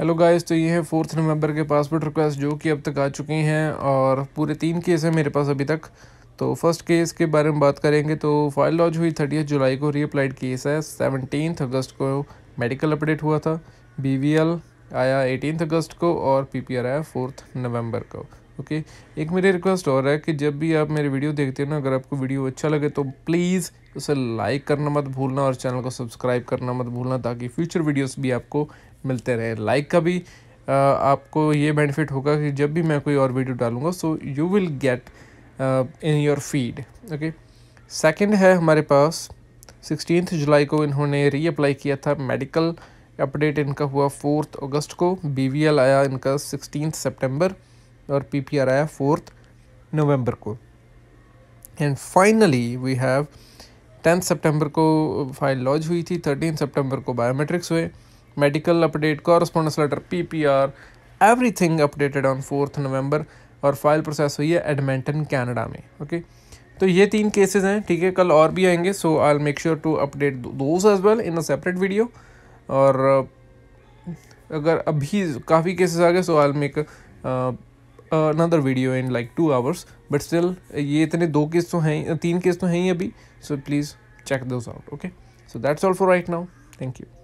hello guys तो ये है फोर्थ नवंबर के पासपोर्ट रिक्वेस्ट जो कि अब तक आ चुकी हैं और पूरे तीन केस हैं मेरे पास अभी तक तो फर्स्ट केस के बारे में बात करेंगे तो फाइल लॉज हुई थर्टी जुलाई को रीअप्लाइड केस है सेवनटीन अगस्त को मेडिकल अपडेट हुआ था बी आया एटीन अगस्त को और पी आया फोर्थ नवम्बर को ओके एक मेरी रिक्वेस्ट और है कि जब भी आप मेरे वीडियो देखते हो ना अगर आपको वीडियो अच्छा लगे तो प्लीज़ उसे लाइक करना मत भूलना और चैनल को सब्सक्राइब करना मत भूलना ताकि फ्यूचर वीडियोस भी आपको मिलते रहे लाइक का भी आ, आपको ये बेनिफिट होगा कि जब भी मैं कोई और वीडियो डालूँगा so you will get in your feed okay second है हमारे पास सिक्सटीन जुलाई को इन्होंने रीअप्लाई किया था मेडिकल अपडेट इनका हुआ फोर्थ अगस्त को बी आया इनका सिक्सटीन सेप्टेम्बर और पीपीआर आया फोर्थ नवंबर को and finally we have tenth सितंबर को फाइल लॉन्च हुई थी थर्टीन सितंबर को बायोमेट्रिक्स हुए medical update correspondence letter PPR everything updated on fourth नवंबर और फाइल प्रोसेस हुई है एडमेंटन कैनेडा में ओके तो ये तीन केसेज हैं ठीक है कल और भी आएंगे so I make sure to update those as well in a separate video और अगर अभी काफ़ी केसेस आ गए so I make another video in like two hours but still ये इतने दो केस तो हैं तीन केस तो हैं ही अभी so please check those out okay so that's all for right now thank you